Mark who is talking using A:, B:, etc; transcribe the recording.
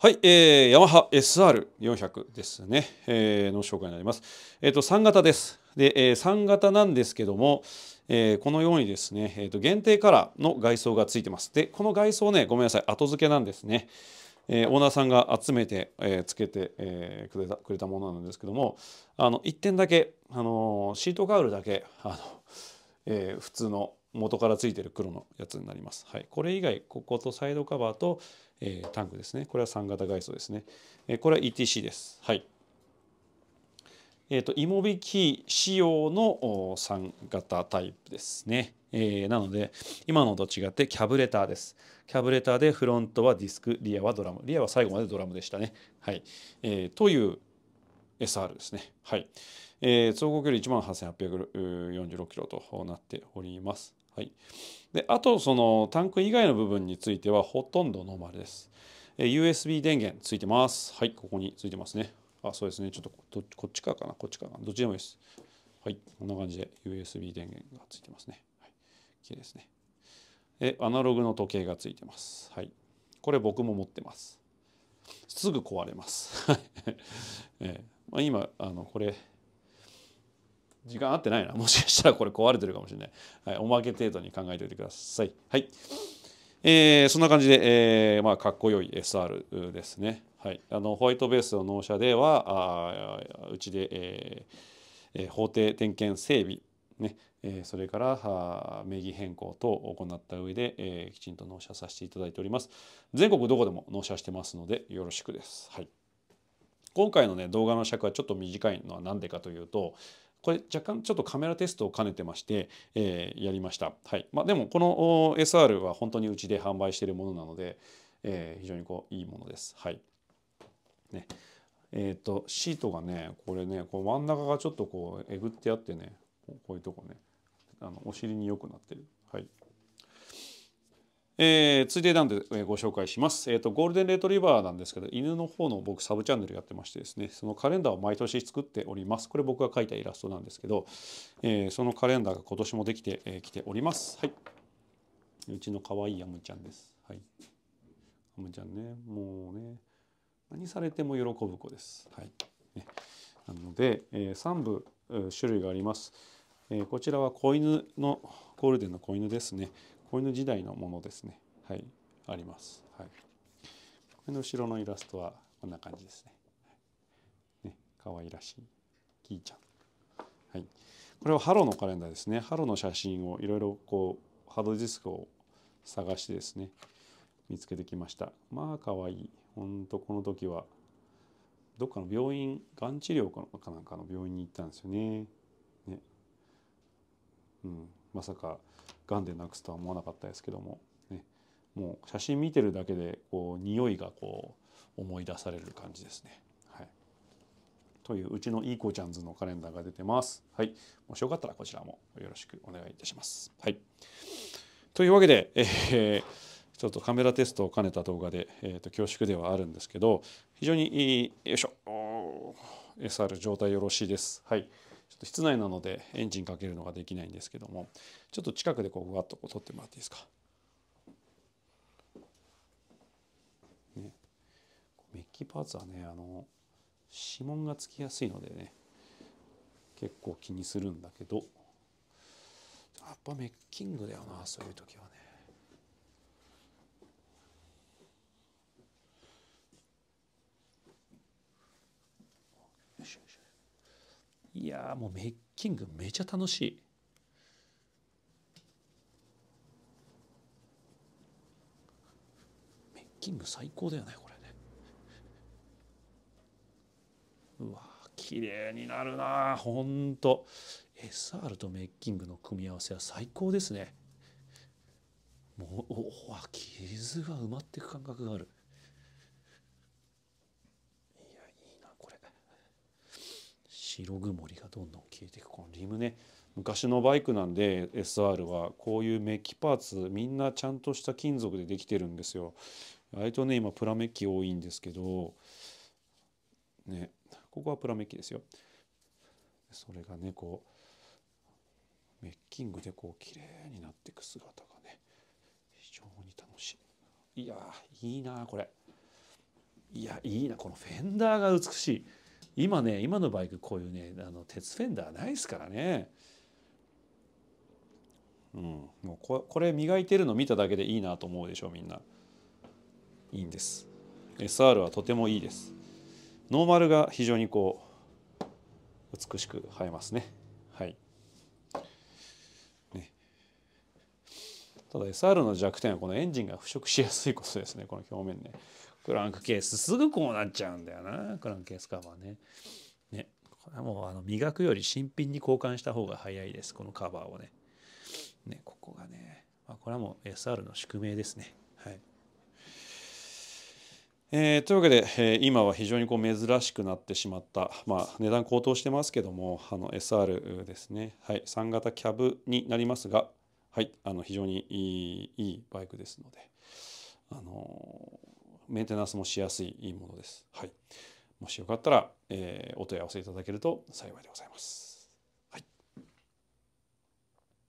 A: はい、えー、ヤマハ SR400 ですね、えー、の紹介になります。えっ、ー、と、3型です。で、えー、3型なんですけども、えー、このようにですね、えーと、限定カラーの外装がついてます。で、この外装ね、ごめんなさい、後付けなんですね。えー、オーナーさんが集めて、えー、つけて、えー、くれたくれたものなんですけども、あの1点だけ、あのシートカウルだけ、あのえー、普通の元からついてる黒のやつになります。はい、これ以外こことサイドカバーと、えー、タンクですねこれは3型外装ですね、えー、これは ETC です。はいえーと、と芋引き仕様の3型タイプですね。えー、なので今のと違ってキャブレターです。キャブレターでフロントはディスクリアはドラムリアは最後までドラムでしたね。はいえー、という SR ですね。はいえー、走行距離1 8846キロとなっております。はい、であとそのタンク以外の部分についてはほとんどノーマルです。え USB 電源ついてます。はい、ここについてますね。あ、そうですね。ちょっとこっちかかな、こっちかな。どっちでもいいです。はい、こんな感じで USB 電源がついてますね。はい、綺麗ですね。え、アナログの時計がついてます。はい、これ僕も持ってます。すぐ壊れます。えー、まあ、今あのこれ時間合ってないな。もしかしたらこれ壊れてるかもしれない。はい、おまけ程度に考えておいてください。はい。えー、そんな感じで、えーまあ、かっこよい SR ですね。はい、あのホワイトベースの納車ではあうちで、えーえー、法定点検整備、ねえー、それから名義変更等を行った上で、えー、きちんと納車させていただいております。全国どこでも納車してますのでよろしくです。はい今回のね動画の尺はちょっと短いのは何でかというとこれ若干ちょっとカメラテストを兼ねてまして、えー、やりました。はいまあ、でもこの SR は本当にうちで販売しているものなので、えー、非常にこういいものです。はいねえっ、ー、とシートがねこれねこう真ん中がちょっとこうえぐってあってねこういうとこねあのお尻によくなってる。はいえー、ついでなんで、えー、ご紹介します、えーと。ゴールデンレトリバーなんですけど、犬の方の僕サブチャンネルやってましてですね、そのカレンダーを毎年作っております。これ僕が描いたイラストなんですけど、えー、そのカレンダーが今年もできてき、えー、ております。はい。うちの可愛いアムちゃんです。はい。アムちゃんね、もうね、何されても喜ぶ子です。はい。ね、なので、えー、3部、種類があります。えー、こちらは子犬のゴールデンの子犬ですね。子犬時代のものですねはいあります、はい、これの後ろのイラストはこんな感じですねね可愛らしいキーちゃんはいこれはハロのカレンダーですねハロの写真をいろいろこうハードディスクを探してですね見つけてきましたまあ可愛いほんとこの時はどっかの病院がん治療かなんかの病院に行ったんですよねねうんまさかがんでなくすとは思わなかったですけども、ね、もう写真見てるだけでこう匂いがこう思い出される感じですね。はい、といううちのいい子ちゃんズのカレンダーが出てます。はい、もしよかったらこちらもよろしくお願いいたします。はい、というわけで、えーちょっとカメラテストを兼ねた動画で、えー、と恐縮ではあるんですけど非常にいいよいしょ SR 状態よろしいです。はいちょっと室内なのでエンジンかけるのができないんですけどもちょっと近くでこうふわっとこう撮ってもらっていいですか。ね、メッキパーツはねあの指紋がつきやすいのでね結構気にするんだけどやっぱメッキングだよなそういう時はね。よしよしいやもうメッキングめちゃ楽しい。メッキング最高だよねこれね。うわ綺麗になるなほんと SR とメッキングの組み合わせは最高ですね。もうおわ傷が埋まっていく感覚がある。白曇りがどんどん消えていくこのリムね昔のバイクなんで SR はこういうメッキパーツみんなちゃんとした金属でできてるんですよ。割とね今プラメッキ多いんですけどねここはプラメッキですよ。それがねこうメッキングでこう綺麗になっていく姿がね非常に楽しい。いやいいなこれ。いやいいなこのフェンダーが美しい。今ね今のバイクこういうねあの鉄フェンダーないですからね。うん、もうここれ磨いてるの見ただけでいいなと思うでしょみんないいんです SR はとてもいいですノーマルが非常にこう美しく映えますねはいねただ SR の弱点はこのエンジンが腐食しやすいことですねこの表面ねクランクケースすぐこうなっちゃうんだよなクランクケースカバーね。ねこれはもうあの磨くより新品に交換した方が早いですこのカバーをね。ねここがね、まあ、これはもう SR の宿命ですね。はいえー、というわけで、えー、今は非常にこう珍しくなってしまった、まあ、値段高騰してますけどもあの SR ですね、はい、3型キャブになりますが、はい、あの非常にいいいいバイクですので、あのメンテナンスもしやすいいいものです。はい、もしよかったら、えー、お問い合わせいただけると幸いでございます。